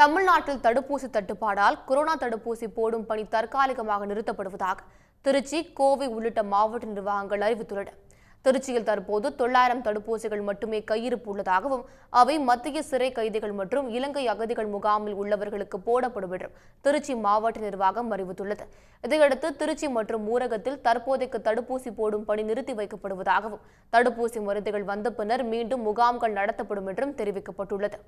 தமிழ்நாட்டில் தடுப்பூசி தட்டுப்பாடால் கொரோனா தடுப்பூசி போடும் பணி தற்காலிகமாக நிறுத்தப்படுவதாக திருச்சி கோவை உள்ளிட்ட மாவட்ட நிர்வாகங்கள் அறிவித்துள்ளன திருச்சியில் தற்போது தொள்ளாயிரம் தடுப்பூசிகள் மட்டுமே கையிருப்பு உள்ளதாகவும் அவை மத்திய சிறை கைதிகள் மற்றும் இலங்கை அகதிகள் முகாமில் உள்ளவர்களுக்கு போடப்படும் என்றும் திருச்சி மாவட்ட நிர்வாகம் அறிவித்துள்ளது இதையடுத்து திருச்சி மற்றும் ஊரகத்தில் தற்போதைக்கு தடுப்பூசி போடும் பணி நிறுத்தி வைக்கப்படுவதாகவும் தடுப்பூசி மருந்துகள் வந்த பின்னர் மீண்டும் முகாம்கள் நடத்தப்படும் என்றும் தெரிவிக்கப்பட்டுள்ளது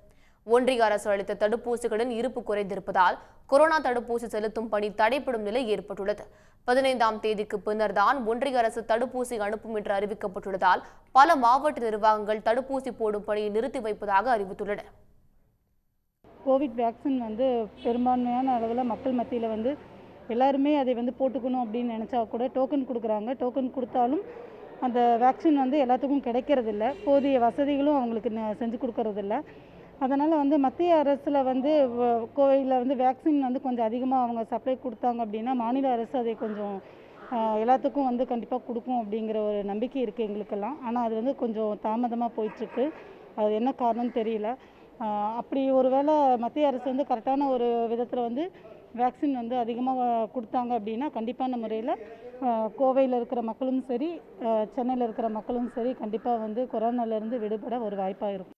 ஒன்றிய அரசு அளித்த தடுப்பூசிகளின் இருப்பு குறைந்திருப்பதால் கொரோனா தடுப்பூசி செலுத்தும் பணி தடைப்படும் நிலை ஏற்பட்டுள்ளது பதினைந்தாம் தேதிக்கு பின்னர் தான் ஒன்றிய அரசு தடுப்பூசி அனுப்பும் என்று அறிவிக்கப்பட்டுள்ளதால் பல மாவட்ட நிர்வாகங்கள் தடுப்பூசி போடும் பணியை நிறுத்தி வைப்பதாக அறிவித்துள்ளன கோவிட் வேக்சின் வந்து பெரும்பான்மையான அளவில் மக்கள் மத்தியில் வந்து எல்லாருமே அதை வந்து போட்டுக்கணும் அப்படின்னு நினச்சா கூட டோக்கன் கொடுக்குறாங்க டோக்கன் கொடுத்தாலும் அந்த வேக்சின் வந்து எல்லாத்துக்கும் கிடைக்கிறதில்ல போதிய வசதிகளும் அவங்களுக்கு செஞ்சு கொடுக்கறதில்ல அதனால் வந்து மத்திய அரசில் வந்து கோவிலில் வந்து வேக்சின் வந்து கொஞ்சம் அதிகமாக அவங்க சப்ளை கொடுத்தாங்க அப்படின்னா மாநில அரசு அதை கொஞ்சம் எல்லாத்துக்கும் வந்து கண்டிப்பாக கொடுக்கும் அப்படிங்கிற ஒரு நம்பிக்கை இருக்குது எங்களுக்கெல்லாம் ஆனால் அது வந்து கொஞ்சம் தாமதமாக போயிட்டுருக்கு அது என்ன காரணம்னு தெரியல அப்படி ஒருவேளை மத்திய அரசு வந்து கரெக்டான ஒரு விதத்தில் வந்து வேக்சின் வந்து அதிகமாக கொடுத்தாங்க அப்படின்னா கண்டிப்பான முறையில் கோவையில் இருக்கிற மக்களும் சரி சென்னையில் இருக்கிற மக்களும் சரி கண்டிப்பாக வந்து கொரோனாலேருந்து விடுபட ஒரு வாய்ப்பாக இருக்கும்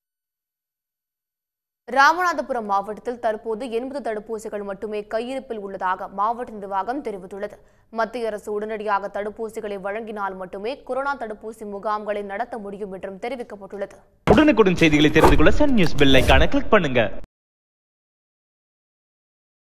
ராமநாதபுரம் மாவட்டத்தில் தற்போது எண்பது தடுப்பூசிகள் மட்டுமே கையிருப்பில் உள்ளதாக மாவட்ட நிர்வாகம் தெரிவித்துள்ளது மத்திய அரசு உடனடியாக தடுப்பூசிகளை வழங்கினால் மட்டுமே கொரோனா தடுப்பூசி முகாம்களை நடத்த முடியும் என்றும் தெரிவிக்கப்பட்டுள்ளது உடனுக்குடன் செய்திகளை தெரிந்து கொள்ள சன் நியூஸ் கிளிக் பண்ணுங்க